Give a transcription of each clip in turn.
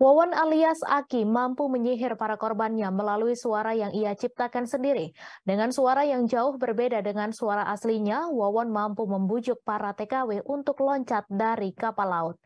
Wawan alias Aki mampu menyihir para korbannya melalui suara yang ia ciptakan sendiri. Dengan suara yang jauh berbeda dengan suara aslinya, Wawan mampu membujuk para TKW untuk loncat dari kapal laut.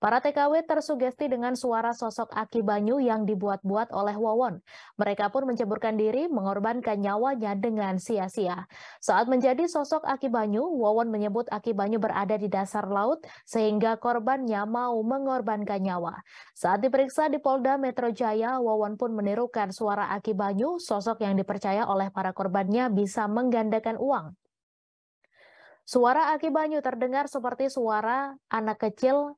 Para TKW tersugesti dengan suara sosok Aki Banyu yang dibuat-buat oleh Wawon. Mereka pun menceburkan diri mengorbankan nyawanya dengan sia-sia. Saat menjadi sosok Aki Banyu, Wawon menyebut Aki Banyu berada di dasar laut sehingga korbannya mau mengorbankan nyawa. Saat diperiksa di Polda Metro Jaya, Wawon pun menirukan suara Aki Banyu, sosok yang dipercaya oleh para korbannya bisa menggandakan uang. Suara Aki Banyu terdengar seperti suara anak kecil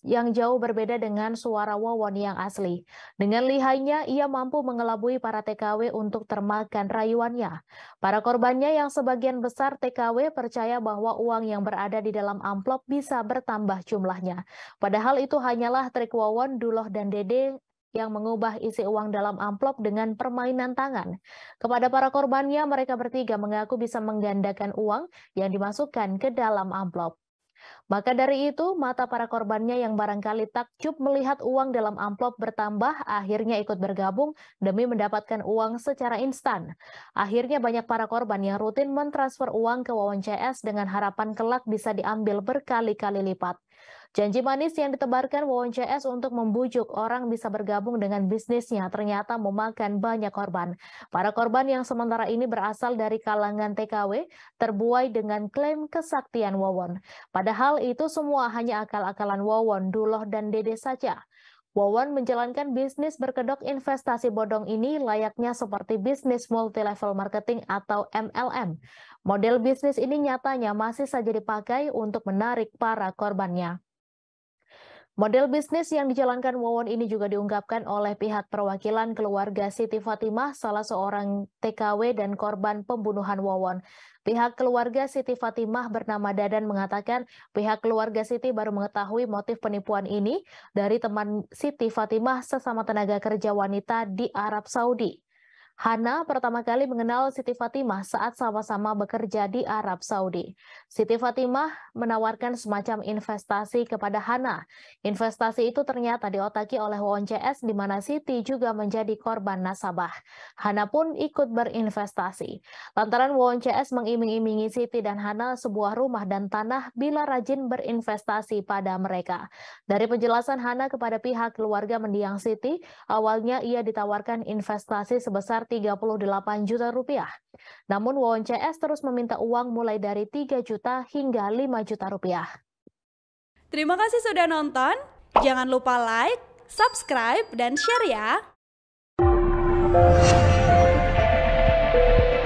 yang jauh berbeda dengan suara Wawon yang asli. Dengan lihainya, ia mampu mengelabui para TKW untuk termakan rayuannya. Para korbannya yang sebagian besar TKW percaya bahwa uang yang berada di dalam amplop bisa bertambah jumlahnya. Padahal itu hanyalah trik Wawon, Duloh, dan Dede yang mengubah isi uang dalam amplop dengan permainan tangan. Kepada para korbannya, mereka bertiga mengaku bisa menggandakan uang yang dimasukkan ke dalam amplop. Maka dari itu, mata para korbannya yang barangkali takjub melihat uang dalam amplop bertambah, akhirnya ikut bergabung demi mendapatkan uang secara instan. Akhirnya banyak para korban yang rutin mentransfer uang ke Wawon CS dengan harapan kelak bisa diambil berkali-kali lipat. Janji manis yang ditebarkan Wawon CS untuk membujuk orang bisa bergabung dengan bisnisnya ternyata memakan banyak korban. Para korban yang sementara ini berasal dari kalangan TKW terbuai dengan klaim kesaktian Wawon. Padahal itu semua hanya akal-akalan Wawon, Duloh, dan Dede saja. Wawan menjalankan bisnis berkedok investasi bodong ini layaknya seperti bisnis multi level marketing atau MLM. Model bisnis ini nyatanya masih saja dipakai untuk menarik para korbannya. Model bisnis yang dijalankan Wawan ini juga diungkapkan oleh pihak perwakilan keluarga Siti Fatimah, salah seorang TKW dan korban pembunuhan Wawan. Pihak keluarga Siti Fatimah bernama Dadan mengatakan pihak keluarga Siti baru mengetahui motif penipuan ini dari teman Siti Fatimah sesama tenaga kerja wanita di Arab Saudi. Hana pertama kali mengenal Siti Fatimah saat sama-sama bekerja di Arab Saudi. Siti Fatimah menawarkan semacam investasi kepada Hana. Investasi itu ternyata diotaki oleh Won CS di mana Siti juga menjadi korban nasabah. Hana pun ikut berinvestasi. Lantaran Won CS mengiming-imingi Siti dan Hana sebuah rumah dan tanah bila rajin berinvestasi pada mereka. Dari penjelasan Hana kepada pihak keluarga mendiang Siti, awalnya ia ditawarkan investasi sebesar 38 juta rupiah. Namun Wawon CS terus meminta uang mulai dari 3 juta hingga 5 juta rupiah. Terima kasih sudah nonton. Jangan lupa like, subscribe, dan share ya.